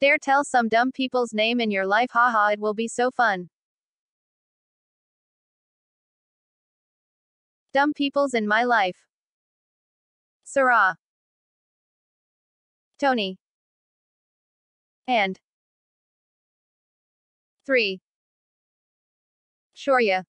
Dare tell some dumb people's name in your life haha it will be so fun. Dumb peoples in my life. Sarah. Tony. And. 3. Shorya.